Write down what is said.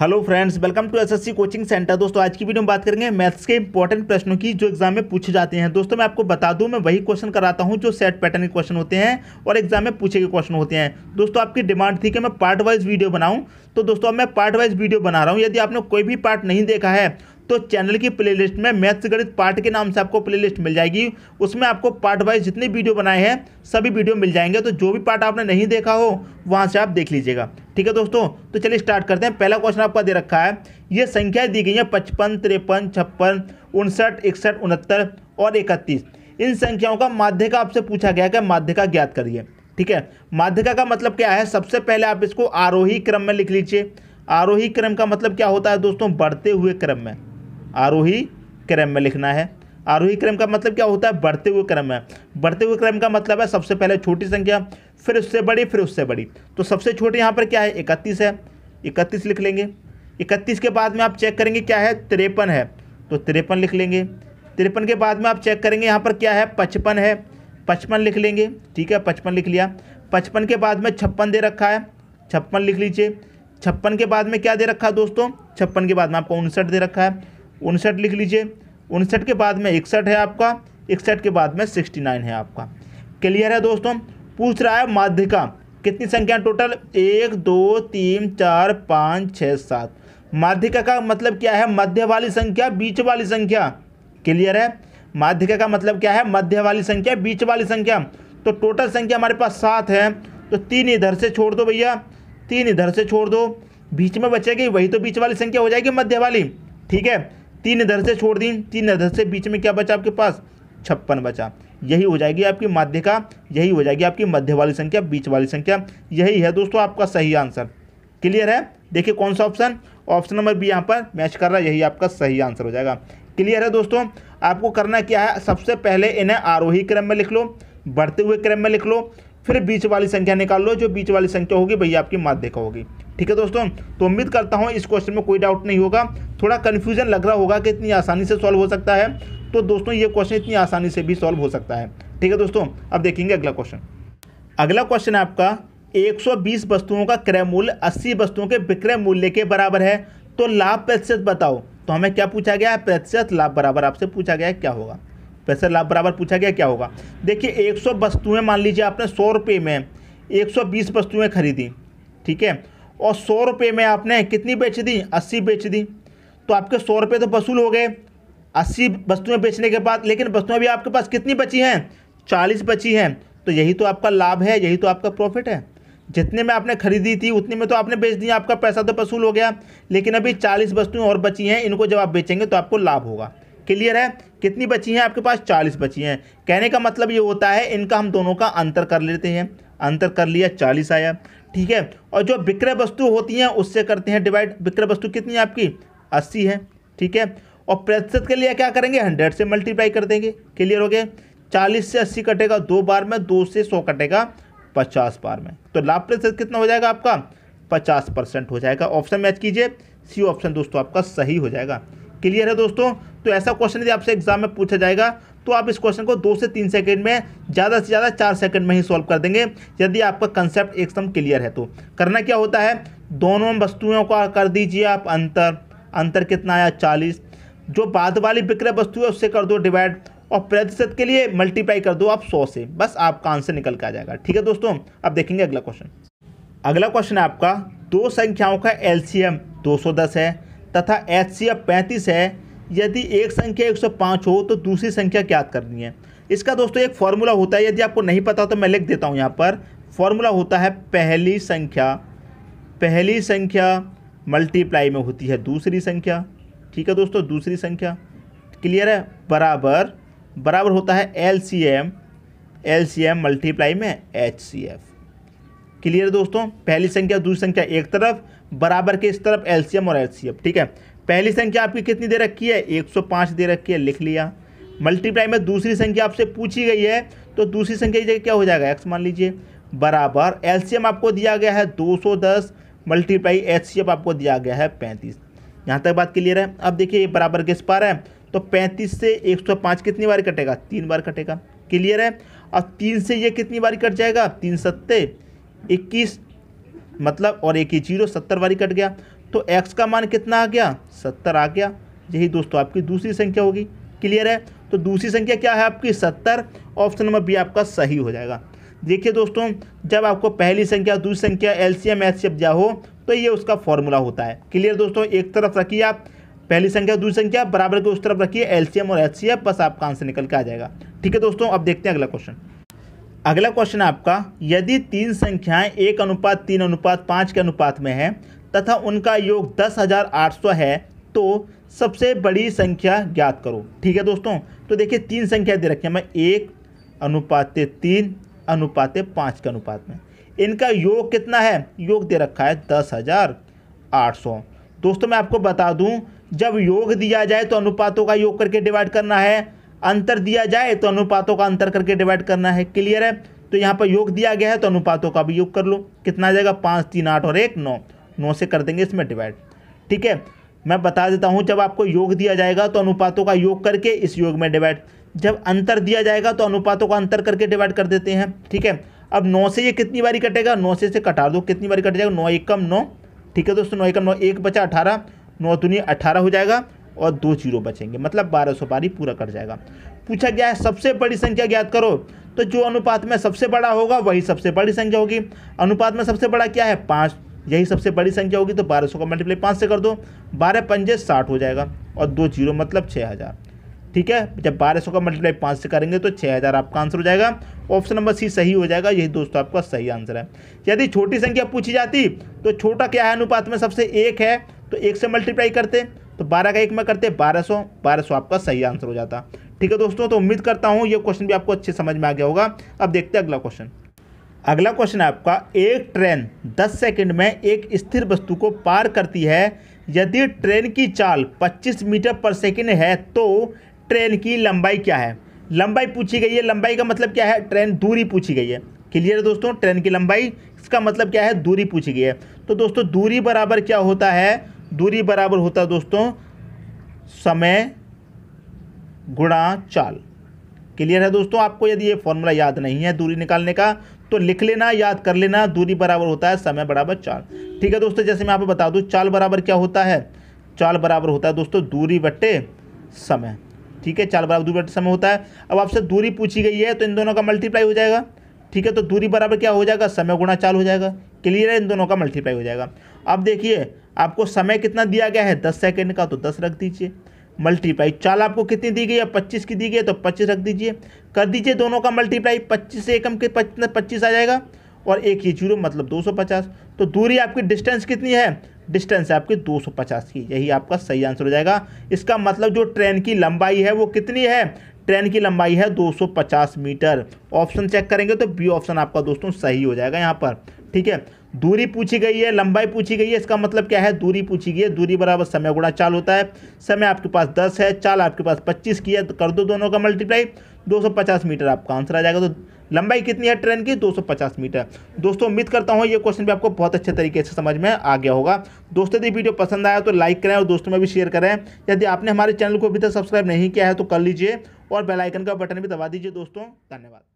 hello friends welcome to SSC coaching centre दोस्तों आज की वीडियो में बात करेंगे मैथ्स के इंपॉर्टेंट प्रश्नों की जो एग्जाम में पूछे जाते हैं दोस्तों मैं आपको बता दूं मैं वही क्वेश्चन कराता हूं जो सेट पैटर्न के क्वेश्चन होते हैं और एग्जाम में पूछे गए क्वेश्चन होते हैं दोस्तों आपकी डिमांड थी कि मैं पार्ट वाइज वीडियो बनाऊँ तो दोस्तों अब मैं पार्ट वाइज वीडियो बना रहा हूँ यदि आपने कोई भी पार्ट नहीं देखा है तो चैनल की प्लेलिस्ट में मैथ्स गणित पार्ट के नाम से आपको प्लेलिस्ट मिल जाएगी उसमें आपको पार्ट वाइज जितने वीडियो बनाए हैं सभी वीडियो मिल जाएंगे तो जो भी पार्ट आपने नहीं देखा हो वहाँ से आप देख लीजिएगा ठीक है दोस्तों तो चलिए स्टार्ट करते हैं पहला क्वेश्चन आपका दे रखा है ये संख्या दी गई है पचपन तिरपन छप्पन उनसठ इकसठ उनहत्तर और इकतीस इन संख्याओं का माध्यिका आपसे पूछा गया कि माध्यिका ज्ञात करिए ठीक है माध्यिका का मतलब क्या है सबसे पहले आप इसको आरोही क्रम में लिख लीजिए आरोही क्रम का मतलब क्या होता है दोस्तों बढ़ते हुए क्रम में आरोही क्रम में लिखना है आरोही क्रम का मतलब क्या होता है बढ़ते हुए क्रम में बढ़ते हुए क्रम का मतलब है सबसे पहले छोटी संख्या फिर उससे बड़ी फिर उससे बड़ी तो सबसे छोटी यहाँ पर क्या है इकतीस है इकतीस लिख लेंगे इकतीस के बाद में आप चेक करेंगे क्या है तिरपन है तो तिरपन लिख लेंगे तिरपन के बाद में आप चेक करेंगे यहाँ पर क्या है पचपन है पचपन लिख लेंगे ठीक है पचपन लिख लिया पचपन के बाद में छप्पन दे रखा है छप्पन लिख लीजिए छप्पन के बाद में क्या दे रखा है दोस्तों छप्पन के बाद में आपको उनसठ दे रखा है उनसठ लिख लीजिए उनसठ के बाद में इकसठ है आपका इकसठ के बाद में सिक्सटी नाइन है आपका क्लियर है दोस्तों पूछ रहा है माध्यिका कितनी संख्या टोटल एक दो तीन चार पाँच छः सात माध्यिका का मतलब क्या है मध्य वाली संख्या बीच वाली संख्या क्लियर है माध्यिका का मतलब क्या है मध्य वाली संख्या बीच वाली संख्या तो टोटल संख्या हमारे पास सात है तो तीन इधर से छोड़ दो भैया तीन इधर से छोड़ दो बीच में बचेगी वही तो बीच वाली संख्या हो जाएगी मध्य वाली ठीक है तीन इधर से छोड़ दी तीन इधर से बीच में क्या बचा आपके पास छप्पन बचा यही हो जाएगी आपकी माध्यिका यही हो जाएगी आपकी मध्य वाली संख्या बीच वाली संख्या यही है दोस्तों आपका सही आंसर क्लियर है देखिए कौन सा ऑप्शन ऑप्शन नंबर बी यहाँ पर मैच कर रहा है यही आपका सही आंसर हो जाएगा क्लियर है दोस्तों आपको करना क्या है सबसे पहले इन्हें आरोही क्रम में लिख लो बढ़ते हुए क्रम में लिख लो फिर बीच वाली संख्या निकाल लो जो बीच वाली संख्या होगी वही आपकी माध्यिका होगी ठीक है दोस्तों तो उम्मीद करता हूँ इस क्वेश्चन में कोई डाउट नहीं होगा थोड़ा कन्फ्यूजन लग रहा होगा कि इतनी आसानी से सॉल्व हो सकता है तो दोस्तों ये क्वेश्चन इतनी आसानी से भी सॉल्व हो सकता है ठीक है दोस्तों अब देखेंगे अगला क्वेश्चन अगला क्वेश्चन है आपका 120 वस्तुओं का क्रय मूल्य 80 वस्तुओं के विक्रय मूल्य के बराबर है तो लाभ प्रतिशत बताओ तो हमें क्या पूछा गया है प्रतिशत लाभ बराबर आपसे पूछा गया क्या होगा प्रतिशत लाभ बराबर पूछा गया क्या होगा देखिए 100 वस्तुएं मान लीजिए आपने सौ रुपये में 120 वस्तुएं खरीदी ठीक है और सौ रुपये में आपने कितनी बेच दी अस्सी बेच दी तो आपके सौ रुपये तो वसूल हो गए अस्सी वस्तुएं बेचने के बाद लेकिन वस्तुएँ भी आपके पास कितनी बची हैं चालीस बची हैं तो यही तो आपका लाभ है यही तो आपका प्रॉफिट है जितने में आपने खरीदी थी उतने में तो आपने बेच दी आपका पैसा तो वसूल हो गया लेकिन अभी चालीस वस्तुएँ और बची हैं इनको जब आप बेचेंगे तो आपको लाभ होगा क्लियर है कितनी बची हैं आपके पास चालीस बची हैं कहने का मतलब ये होता है इनका हम दोनों का अंतर कर लेते हैं अंतर कर लिया चालीस आया ठीक है और जो विक्रय वस्तु होती हैं उससे करते हैं डिवाइड विक्रय वस्तु कितनी है आपकी अस्सी है ठीक है और प्रतिशत के लिए क्या करेंगे हंड्रेड से मल्टीप्लाई कर देंगे क्लियर हो गया चालीस से अस्सी कटेगा दो बार में दो से सौ कटेगा पचास बार में तो लाभ प्रतिशत कितना हो जाएगा आपका पचास परसेंट हो जाएगा ऑप्शन मैच कीजिए सी ऑप्शन दोस्तों आपका सही हो जाएगा क्लियर है दोस्तों तो ऐसा क्वेश्चन यदि आपसे एग्जाम में पूछा जाएगा तो आप इस क्वेश्चन को दो से तीन सेकंड में ज़्यादा से ज़्यादा चार सेकंड में ही सॉल्व कर देंगे यदि आपका कंसेप्ट एकदम क्लियर है तो करना क्या होता है दोनों वस्तुओं का कर दीजिए आप अंतर अंतर कितना आया चालीस जो बाद वाली विक्रय वस्तु है उससे कर दो डिवाइड और प्रतिशत के लिए मल्टीप्लाई कर दो आप सौ से बस आपका आंसर निकल के आ जाएगा ठीक है दोस्तों अब देखेंगे अगला क्वेश्चन अगला क्वेश्चन है आपका दो संख्याओं का एल सी एम दो सौ दस है तथा एच सी एम पैंतीस है यदि एक संख्या एक सौ पाँच हो तो दूसरी संख्या क्या करनी है इसका दोस्तों एक फॉर्मूला होता है यदि आपको नहीं पता तो मैं लिख देता हूँ यहाँ पर फॉर्मूला होता है पहली संख्या पहली संख्या मल्टीप्लाई में होती है दूसरी संख्या ठीक है दोस्तों दूसरी संख्या क्लियर है बराबर बराबर होता है L C M L C M multiply में एच सी एफ क्लियर दोस्तों पहली संख्या दूसरी संख्या एक तरफ बराबर के इस तरफ एल सी एम और एच सी एफ ठीक है पहली संख्या आपकी कितनी दे रखी है एक सौ पाँच दे रखी है लिख लिया मल्टीप्लाई में दूसरी संख्या आपसे पूछी गई है तो दूसरी संख्या की जगह क्या हो जाएगा एक्स मान लीजिए बराबर एल सी एम आपको दिया गया है दस मल्टीप्लाई एच सी एफ आपको दिया गया है पैंतीस यहाँ तक बात क्लियर है अब देखिए ये बराबर किस पर है तो पैंतीस से एक सौ पाँच कितनी बार कटेगा तीन बार कटेगा क्लियर है अब तीन से ये कितनी बारी कट जाएगा तीन सत्ते इक्कीस मतलब और एक ही जीरो सत्तर बारी कट गया तो एक्स का मान कितना आ गया सत्तर आ गया यही दोस्तों आपकी दूसरी संख्या होगी क्लियर है तो दूसरी संख्या क्या है आपकी सत्तर ऑप्शन नंबर बी आपका सही हो जाएगा देखिए दोस्तों जब आपको पहली संख्या दूसरी संख्या एल सी एम एच दिया हो तो ये उसका फॉर्मूला होता है क्लियर दोस्तों एक तरफ रखिए आप पहली संख्या दूसरी संख्या बराबर के उस तरफ रखिए एलसीएम और एच बस आपका आंसर निकल के आ जाएगा ठीक है दोस्तों अब देखते हैं अगला क्वेश्चन अगला क्वेश्चन आपका यदि तीन संख्याएं एक अनुपात तीन अनुपात पाँच के अनुपात में है तथा उनका योग दस हज़ार आठ सौ है तो सबसे बड़ी संख्या ज्ञात करो ठीक है दोस्तों तो देखिए तीन संख्या दे रखी है मैं एक अनुपात तीन अनुपात है पाँच के अनुपात में इनका योग कितना है योग दे रखा है दस हज़ार आठ सौ दोस्तों मैं आपको बता दूं जब योग दिया जाए तो अनुपातों का योग करके डिवाइड करना है अंतर दिया जाए तो अनुपातों का अंतर करके डिवाइड करना है क्लियर है तो यहाँ पर योग दिया गया है तो अनुपातों का भी योग कर लो कितना जाएगा पाँच तीन आठ और एक नौ नौ से कर देंगे इसमें डिवाइड ठीक है मैं बता देता हूँ जब आपको योग दिया जाएगा तो अनुपातों का योग करके इस योग में डिवाइड जब अंतर दिया जाएगा तो अनुपातों का अंतर करके डिवाइड कर देते हैं ठीक है अब नौ से ये कितनी बारी कटेगा नौ से से कटा दो कितनी बारी कट जाएगा नौ एकम नौ ठीक है दोस्तों नौ एकम नौ एक बचा अठारह नौ दुनिया अठारह हो जाएगा और दो जीरो बचेंगे मतलब बारह सौ बारी पूरा कट जाएगा पूछा गया है सबसे बड़ी संख्या ज्ञात करो तो जो अनुपात में सबसे बड़ा होगा वही सबसे बड़ी संख्या होगी अनुपात में सबसे बड़ा क्या है पाँच यही सबसे बड़ी संख्या होगी तो बारह सौ का मल्टीप्लाई पाँच से कर दो बारह पंजे साठ हो जाएगा और दो जीरो मतलब छः हज़ार ठीक है जब बारह सौ का मल्टीप्लाई पाँच से करेंगे तो छः हज़ार आपका आंसर हो जाएगा ऑप्शन नंबर सी सही हो जाएगा यही दोस्तों आपका सही आंसर है यदि छोटी संख्या पूछी जाती तो छोटा क्या है अनुपात में सबसे एक है तो एक से मल्टीप्लाई करते तो बारह का एक में करते बारह सौ बारह सौ आपका सही आंसर हो जाता ठीक है दोस्तों तो उम्मीद करता हूँ ये क्वेश्चन भी आपको अच्छे समझ में आ गया होगा अब देखते हैं अगला क्वेश्चन अगला क्वेश्चन है आपका एक ट्रेन दस सेकेंड में एक स्थिर वस्तु को पार करती है यदि ट्रेन की चाल 25 मीटर पर सेकेंड है तो ट्रेन की लंबाई क्या है लंबाई पूछी गई है लंबाई का मतलब क्या है ट्रेन दूरी पूछी गई है क्लियर है दोस्तों ट्रेन की लंबाई इसका मतलब क्या है दूरी पूछी गई है तो दोस्तों दूरी बराबर क्या होता है दूरी बराबर होता है दोस्तों समय गुणा चाल क्लियर है दोस्तों आपको यदि ये फॉर्मूला याद नहीं है दूरी निकालने का तो लिख लेना याद कर लेना दूरी बराबर होता है समय बराबर चाल ठीक है दोस्तों जैसे मैं आपको बता दूँ चाल बराबर क्या होता है चाल बराबर होता है दोस्तों दूरी बट्टे समय ठीक है चार बराबर दूरी बटे समय होता है अब आपसे दूरी पूछी गई है तो इन दोनों का मल्टीप्लाई हो जाएगा ठीक है तो दूरी बराबर क्या हो जाएगा समय गुणा चाल हो जाएगा क्लियर है इन दोनों का मल्टीप्लाई हो जाएगा अब देखिए आपको समय कितना दिया गया है दस सेकेंड का तो दस रख दीजिए मल्टीप्लाई चाल आपको कितनी दी गई है पच्चीस की दी गई है तो पच्चीस रख दीजिए कर दीजिए दोनों का मल्टीप्लाई पच्चीस से एकम के पच्चीस आ जाएगा और एक ही जीरो मतलब दो सौ पचास तो दूरी आपकी डिस्टेंस कितनी है डिस्टेंस है आपकी 250 की यही आपका सही आंसर हो जाएगा इसका मतलब जो ट्रेन की लंबाई है वो कितनी है ट्रेन की लंबाई है 250 मीटर ऑप्शन चेक करेंगे तो बी ऑप्शन आपका दोस्तों सही हो जाएगा यहाँ पर ठीक है दूरी पूछी गई है लंबाई पूछी गई है इसका मतलब क्या है दूरी पूछी गई है दूरी बराबर समय गुणा चाल होता है समय आपके पास दस है चाल आपके पास पच्चीस की है तो कर दो दोनों का मल्टीप्लाई 250 मीटर आपका आंसर आ जाएगा तो लंबाई कितनी है ट्रेन की 250 मीटर दोस्तों उम्मीद करता हूँ ये क्वेश्चन भी आपको बहुत अच्छे तरीके से समझ में आ गया होगा दोस्तों यदि वीडियो पसंद आया तो लाइक करें और दोस्तों में भी शेयर करें यदि आपने हमारे चैनल को अभी तक सब्सक्राइब नहीं किया है तो कर लीजिए और बेलाइकन का बटन भी दबा दीजिए दोस्तों धन्यवाद